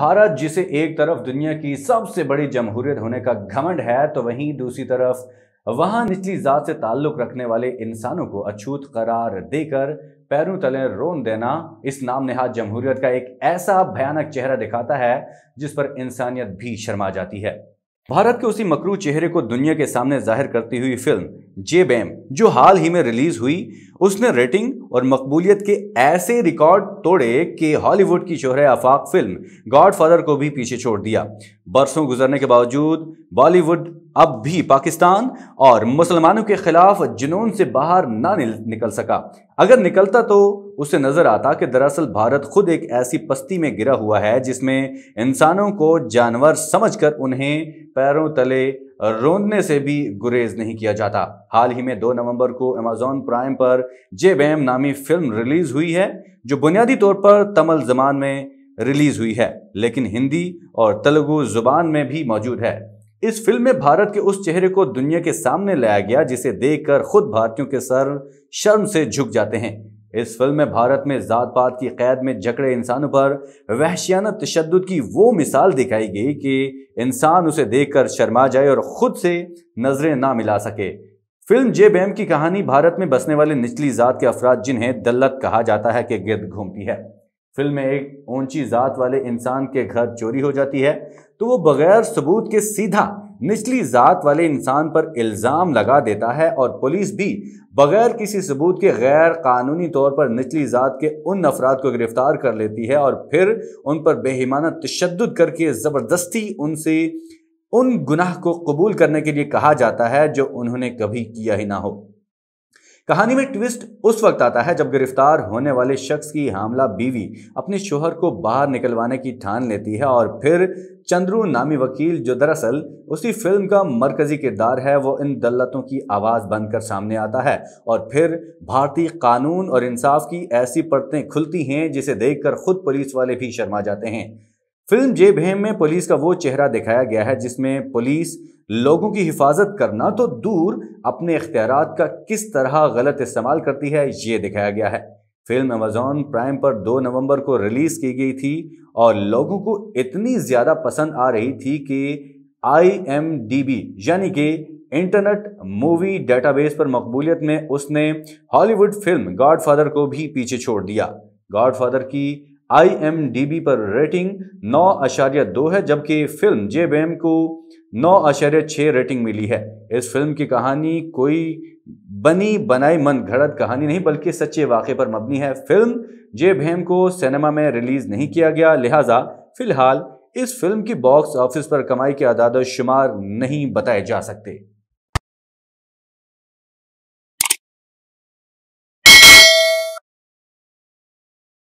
भारत जिसे एक तरफ दुनिया की सबसे बड़ी जमहूरियत होने का घमंड है तो वहीं दूसरी तरफ वहां निचली जात से ताल्लुक रखने वाले इंसानों को अछूत करार देकर पैरों तले रोन देना इस नाम नेहाद जमहूरियत का एक ऐसा भयानक चेहरा दिखाता है जिस पर इंसानियत भी शर्मा जाती है भारत के उसी मकरू चेहरे को दुनिया के सामने जाहिर करती हुई फिल्म जे बैम जो हाल ही में रिलीज हुई उसने रेटिंग और मकबूलियत के ऐसे रिकॉर्ड तोड़े कि हॉलीवुड की शोहर आफाक फिल्म गॉडफादर को भी पीछे छोड़ दिया बरसों गुजरने के बावजूद बॉलीवुड अब भी पाकिस्तान और मुसलमानों के खिलाफ जुनून से बाहर ना निकल सका अगर निकलता तो उसे नज़र आता कि दरअसल भारत खुद एक ऐसी पस्ती में गिरा हुआ है जिसमें इंसानों को जानवर समझकर उन्हें पैरों तले रोंदने से भी गुरेज नहीं किया जाता हाल ही में 2 नवंबर को अमेजोन प्राइम पर जे बैम नामी फिल्म रिलीज़ हुई है जो बुनियादी तौर पर तमिल जबान में रिलीज़ हुई है लेकिन हिंदी और तेलुगु जुबान में भी मौजूद है इस फिल्म में भारत के उस चेहरे को दुनिया के सामने लाया गया जिसे देखकर खुद भारतीयों के सर शर्म से झुक जाते हैं इस फिल्म में भारत में जात पात की कैद में जकड़े इंसानों पर वहशियाना तशद की वो मिसाल दिखाई गई कि इंसान उसे देखकर शर्मा जाए और खुद से नजरें ना मिला सके फिल्म जे बैम की कहानी भारत में बसने वाले निचली जात के अफराद जिन्हें दलत कहा जाता है के गिर्द घूमती है फिल्म में एक ऊंची जात वाले इंसान के घर चोरी हो जाती है तो वो बगैर सबूत के सीधा निचली जात वाले इंसान पर इल्ज़ाम लगा देता है और पुलिस भी बगैर किसी सबूत के गैर कानूनी तौर पर निचली जात के उन अफराद को गिरफ्तार कर लेती है और फिर उन पर बेहिमाना तशद करके ज़बरदस्ती उनसे उन गुनाह को कबूल करने के लिए कहा जाता है जो उन्होंने कभी किया ही ना हो कहानी में ट्विस्ट उस वक्त आता है जब गिरफ्तार होने वाले शख्स की हमला बीवी अपने शोहर को बाहर निकलवाने की ठान लेती है और फिर चंद्रू नामी वकील जो दरअसल उसी फिल्म का मरकजी किरदार है वो इन दल्लतों की आवाज़ बनकर सामने आता है और फिर भारतीय कानून और इंसाफ की ऐसी परतें खुलती हैं जिसे देखकर खुद पुलिस वाले भी शर्मा जाते हैं फिल्म जे भेम में पुलिस का वो चेहरा दिखाया गया है जिसमें पुलिस लोगों की हिफाजत करना तो दूर अपने इख्तियार का किस तरह गलत इस्तेमाल करती है ये दिखाया गया है फिल्म अमेजोन प्राइम पर 2 नवंबर को रिलीज की गई थी और लोगों को इतनी ज़्यादा पसंद आ रही थी कि आई यानी कि इंटरनेट मूवी डेटाबेस पर मकबूलियत में उसने हॉलीवुड फिल्म गॉडफादर को भी पीछे छोड़ दिया गॉडफादर की आई पर रेटिंग नौ आशार्य दो है जबकि फिल्म जे बेम को नौ आशार्य छः रेटिंग मिली है इस फिल्म की कहानी कोई बनी बनाई मन घड़त कहानी नहीं बल्कि सच्चे वाक़े पर मबनी है फिल्म जे भेम को सिनेमा में रिलीज़ नहीं किया गया लिहाजा फ़िलहाल इस फिल्म की बॉक्स ऑफिस पर कमाई के अदाद शुमार नहीं बताए जा सकते